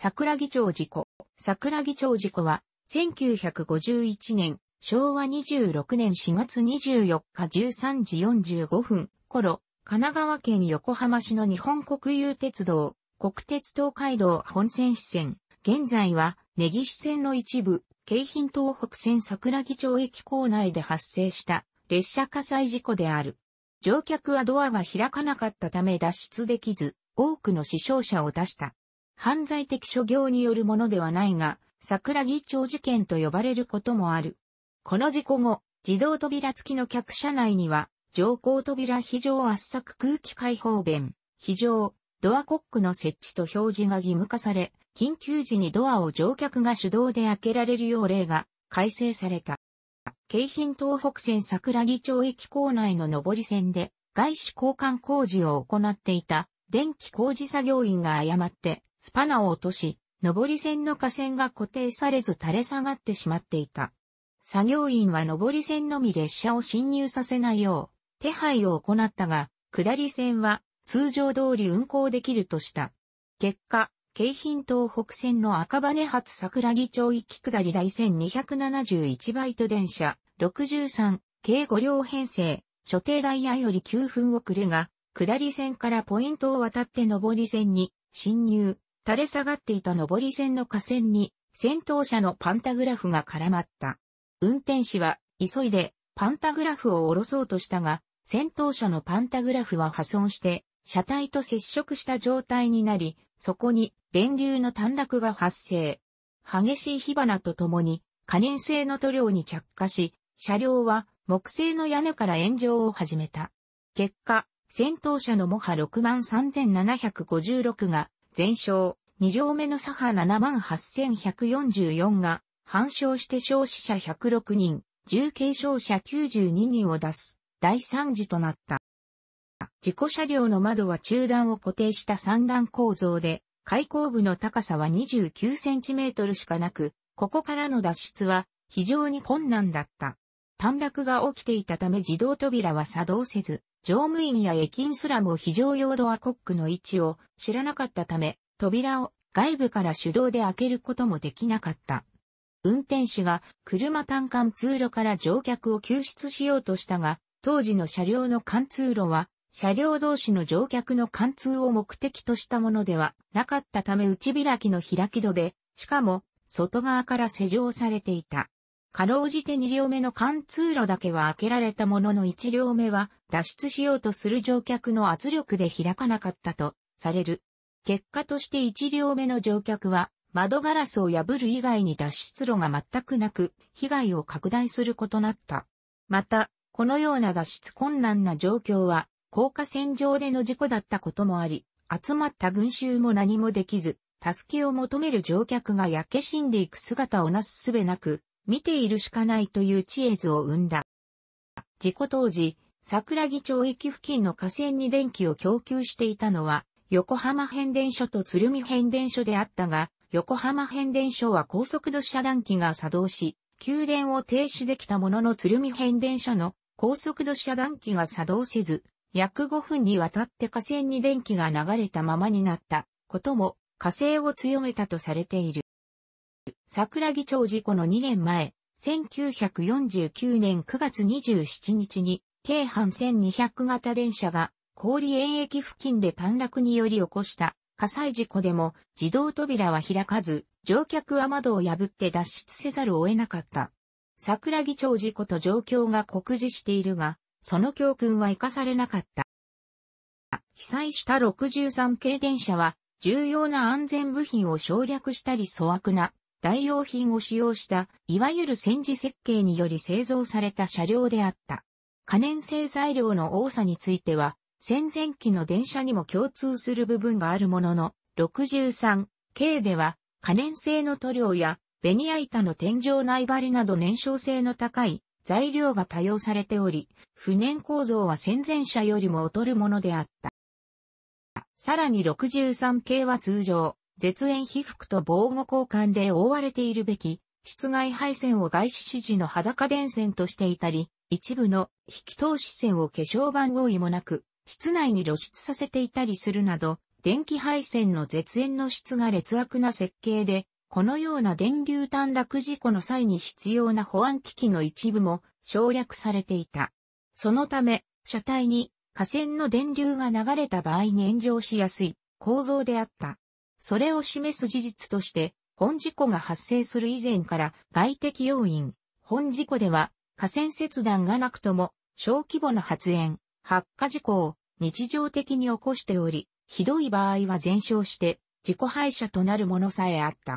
桜木町事故。桜木町事故は、1951年、昭和26年4月24日13時45分頃、神奈川県横浜市の日本国有鉄道、国鉄東海道本線支線、現在は、根岸線の一部、京浜東北線桜木町駅構内で発生した列車火災事故である。乗客はドアが開かなかったため脱出できず、多くの死傷者を出した。犯罪的諸行によるものではないが、桜木町事件と呼ばれることもある。この事故後、自動扉付きの客車内には、乗降扉非常圧搾空気開放弁、非常、ドアコックの設置と表示が義務化され、緊急時にドアを乗客が手動で開けられるよう例が改正された。京浜東北線桜木町駅構内の上り線で外資交換工事を行っていた電気工事作業員が誤ってスパナを落とし、上り線の架線が固定されず垂れ下がってしまっていた。作業員は上り線のみ列車を進入させないよう、手配を行ったが、下り線は通常通り運行できるとした。結果、京浜東北線の赤羽発桜木町行き下り台1271バイト電車63計5両編成所定ダイヤより9分遅れが下り線からポイントを渡って上り線に進入垂れ下がっていた上り線の架線に、先頭車のパンタグラフが絡まった。運転士は、急いで、パンタグラフを下ろそうとしたが、先頭車のパンタグラフは破損して、車体と接触した状態になり、そこに電流の短絡が発生。激しい火花とともに、可燃性の塗料に着火し、車両は木製の屋根から炎上を始めた。結果、先頭車のモハ63756が全勝、2両目の左派78,144が、反勝して勝死者106人、重軽傷者92人を出す、大惨事となった。事故車両の窓は中段を固定した三段構造で、開口部の高さは29センチメートルしかなく、ここからの脱出は非常に困難だった。短絡が起きていたため自動扉は作動せず、乗務員や駅員すらも非常用ドアコックの位置を知らなかったため、扉を外部から手動で開けることもできなかった。運転士が車単管通路から乗客を救出しようとしたが、当時の車両の貫通路は、車両同士の乗客の貫通を目的としたものではなかったため内開きの開き戸で、しかも外側から施錠されていた。かろうじて2両目の貫通路だけは開けられたものの1両目は脱出しようとする乗客の圧力で開かなかったとされる。結果として1両目の乗客は窓ガラスを破る以外に脱出路が全くなく被害を拡大することなった。また、このような脱出困難な状況は高架線上での事故だったこともあり、集まった群衆も何もできず、助けを求める乗客が焼け死んでいく姿をなすすべなく、見ているしかないという知恵図を生んだ。事故当時、桜木町駅付近の河川に電気を供給していたのは、横浜変電所と鶴見変電所であったが、横浜変電所は高速度遮断機が作動し、給電を停止できたものの鶴見変電所の高速度遮断機が作動せず、約5分にわたって河川に電気が流れたままになったことも火星を強めたとされている。桜木町事故の2年前、1949年9月27日に、京阪1200型電車が、氷園駅付近で短絡により起こした火災事故でも自動扉は開かず、乗客は窓を破って脱出せざるを得なかった。桜木町事故と状況が酷似しているが、その教訓は生かされなかった。被災した63系電車は、重要な安全部品を省略したり粗悪な代用品を使用した、いわゆる戦時設計により製造された車両であった。可燃性材料の多さについては、戦前期の電車にも共通する部分があるものの、63、K では、可燃性の塗料や、ベニヤ板の天井内張りなど燃焼性の高い材料が多用されており、不燃構造は戦前車よりも劣るものであった。さらに 63K は通常、絶縁被覆と防護交換で覆われているべき、室外配線を外資指示の裸電線としていたり、一部の引き通し線を化粧板合意もなく、室内に露出させていたりするなど、電気配線の絶縁の質が劣悪な設計で、このような電流短絡事故の際に必要な保安機器の一部も省略されていた。そのため、車体に架線の電流が流れた場合に炎上しやすい構造であった。それを示す事実として、本事故が発生する以前から外的要因、本事故では河川切断がなくとも小規模な発煙、発火事故を日常的に起こしており、ひどい場合は全焼して自己廃車となるものさえあった。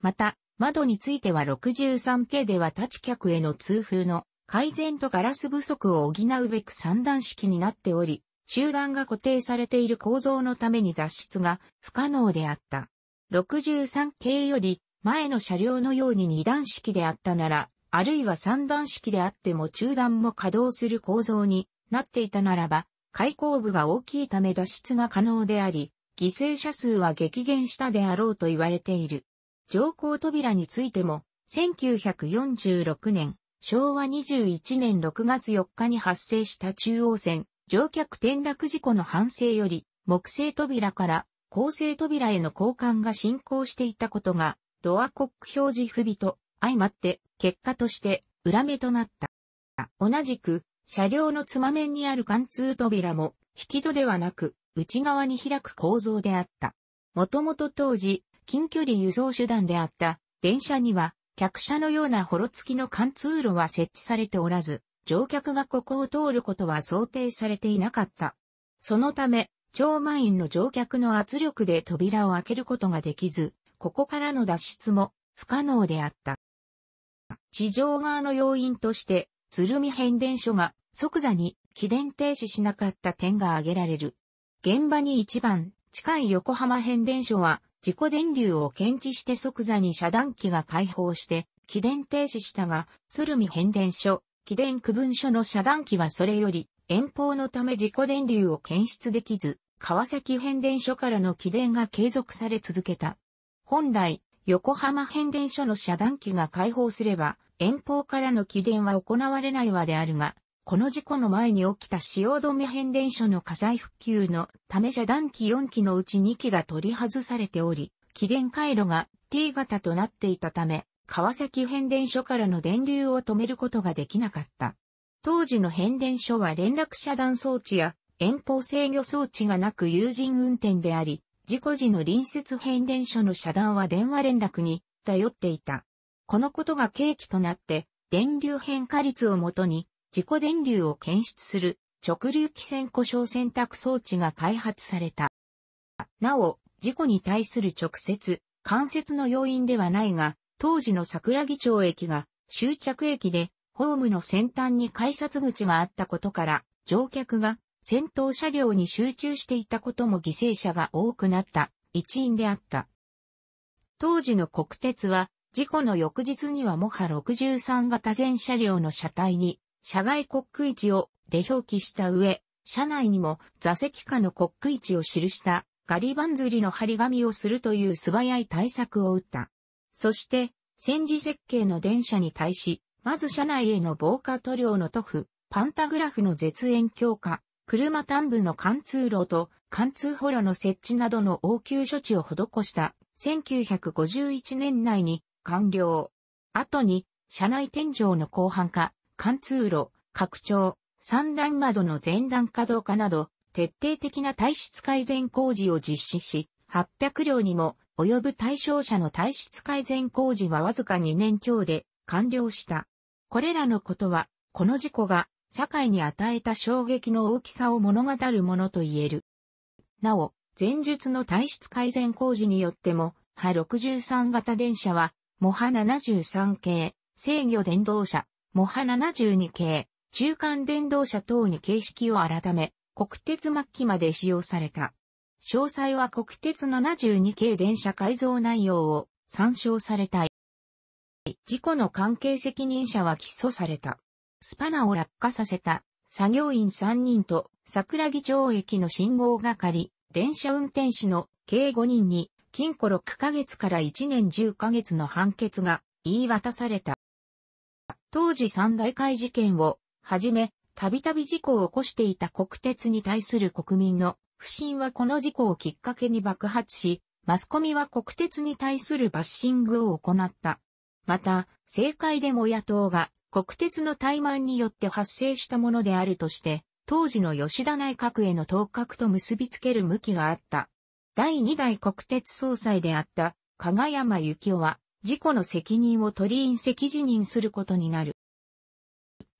また、窓については 63K では立ち客への通風の改善とガラス不足を補うべく三段式になっており、集団が固定されている構造のために脱出が不可能であった。63系より前の車両のように2段式であったなら、あるいは3段式であっても中段も稼働する構造になっていたならば、開口部が大きいため脱出が可能であり、犠牲者数は激減したであろうと言われている。乗降扉についても、1946年、昭和21年6月4日に発生した中央線、乗客転落事故の反省より、木製扉から鋼製扉への交換が進行していたことが、ドアコック表示不備と相まって、結果として裏目となった。同じく、車両のつま面にある貫通扉も、引き戸ではなく、内側に開く構造であった。もともと当時、近距離輸送手段であった電車には、客車のようなホロ付きの貫通路は設置されておらず、乗客がここを通ることは想定されていなかった。そのため、超満員の乗客の圧力で扉を開けることができず、ここからの脱出も不可能であった。地上側の要因として、鶴見変電所が即座に起電停止しなかった点が挙げられる。現場に一番近い横浜変電所は自己電流を検知して即座に遮断機が開放して起電停止したが、鶴見変電所起電区分所の遮断機はそれより遠方のため自己電流を検出できず、川崎変電所からの起電が継続され続けた。本来、横浜変電所の遮断機が解放すれば、遠方からの起電は行われないわであるが、この事故の前に起きた止め変電所の火災復旧のため遮断機4機のうち2機が取り外されており、起電回路が T 型となっていたため、川崎変電所からの電流を止めることができなかった。当時の変電所は連絡遮断装置や遠方制御装置がなく有人運転であり、事故時の隣接変電所の遮断は電話連絡に頼っていた。このことが契機となって、電流変化率をもとに、自己電流を検出する直流気線故障選択装置が開発された。なお、事故に対する直接、間接の要因ではないが、当時の桜木町駅が終着駅で、ホームの先端に改札口があったことから、乗客が先頭車両に集中していたことも犠牲者が多くなった一因であった。当時の国鉄は、事故の翌日にはモハ63型全車両の車体に、車外コック位置をで表記した上、車内にも座席下のコック位置を記したガリバンズリの張り紙をするという素早い対策を打った。そして、戦時設計の電車に対し、まず車内への防火塗料の塗布、パンタグラフの絶縁強化、車端部の貫通路と貫通捕虜の設置などの応急処置を施した1951年内に完了。後に、車内天井の広範化、貫通路、拡張、三段窓の前段稼働化など、徹底的な体質改善工事を実施し、800両にも及ぶ対象者の体質改善工事はわずか2年強で完了した。これらのことは、この事故が社会に与えた衝撃の大きさを物語るものと言える。なお、前述の体質改善工事によっても、波63型電車は、モハ73系、制御電動車、モハ72系、中間電動車等に形式を改め、国鉄末期まで使用された。詳細は国鉄72系電車改造内容を参照されたい。事故の関係責任者は起訴された。スパナを落下させた作業員3人と桜木町駅の信号係、電車運転士の計5人に禁錮6ヶ月から1年10ヶ月の判決が言い渡された。当時三大会事件をはじめ、たびたび事故を起こしていた国鉄に対する国民の不審はこの事故をきっかけに爆発し、マスコミは国鉄に対するバッシングを行った。また、政界でも野党が国鉄の怠慢によって発生したものであるとして、当時の吉田内閣への当格と結びつける向きがあった。第2代国鉄総裁であった加賀山幸男は、事故の責任を取り引責辞任することになる。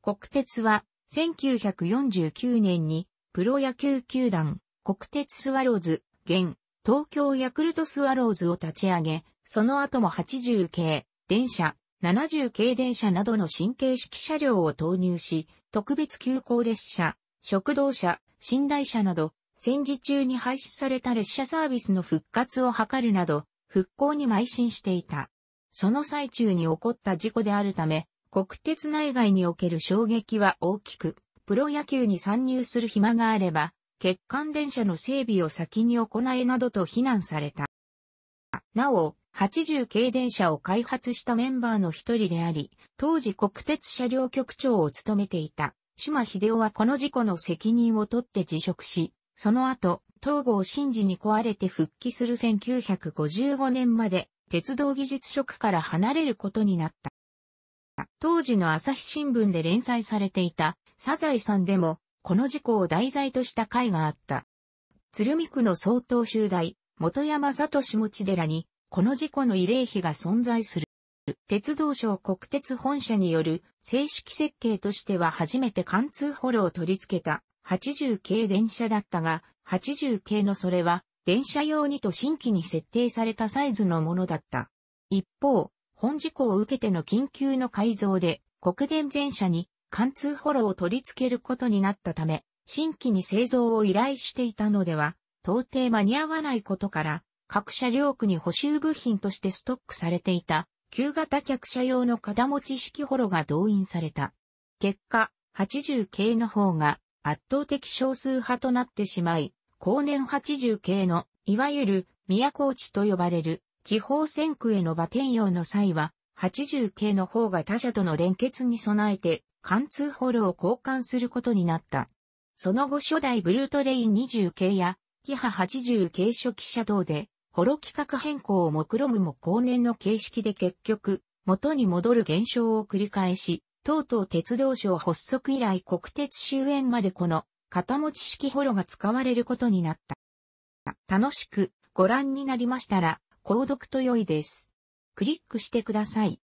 国鉄は、1949年にプロ野球球団国鉄スワローズ、現、東京ヤクルトスワローズを立ち上げ、その後も80系、電車、70系電車などの新形式車両を投入し、特別急行列車、食堂車、寝台車など、戦時中に廃止された列車サービスの復活を図るなど、復興に邁進していた。その最中に起こった事故であるため、国鉄内外における衝撃は大きく、プロ野球に参入する暇があれば、欠陥電車の整備を先に行えなどと非難された。なお、80系電車を開発したメンバーの一人であり、当時国鉄車両局長を務めていた、島秀夫はこの事故の責任を取って辞職し、その後、東郷新治に壊れて復帰する1955年まで、鉄道技術職から離れることになった。当時の朝日新聞で連載されていた、サザエさんでも、この事故を題材とした会があった。鶴見区の総統集大、元山里下地寺に、この事故の慰霊碑が存在する。鉄道省国鉄本社による正式設計としては初めて貫通ホロを取り付けた80系電車だったが、80系のそれは電車用にと新規に設定されたサイズのものだった。一方、本事故を受けての緊急の改造で国電全車に貫通ホロを取り付けることになったため、新規に製造を依頼していたのでは、到底間に合わないことから、各車両区に補修部品としてストックされていた、旧型客車用の肩持ち式ホロが動員された。結果、80系の方が圧倒的少数派となってしまい、後年80系の、いわゆる、都落地と呼ばれる、地方選区への馬転用の際は、80系の方が他社との連結に備えて、貫通ホロを交換することになった。その後初代ブルートレイン20系や、キハ80系初期車等で、ホロ規格変更を目論むも後年の形式で結局、元に戻る現象を繰り返し、とうとう鉄道省発足以来国鉄終焉までこの、片持ち式ホロが使われることになった。楽しくご覧になりましたら、購読と良いです。クリックしてください。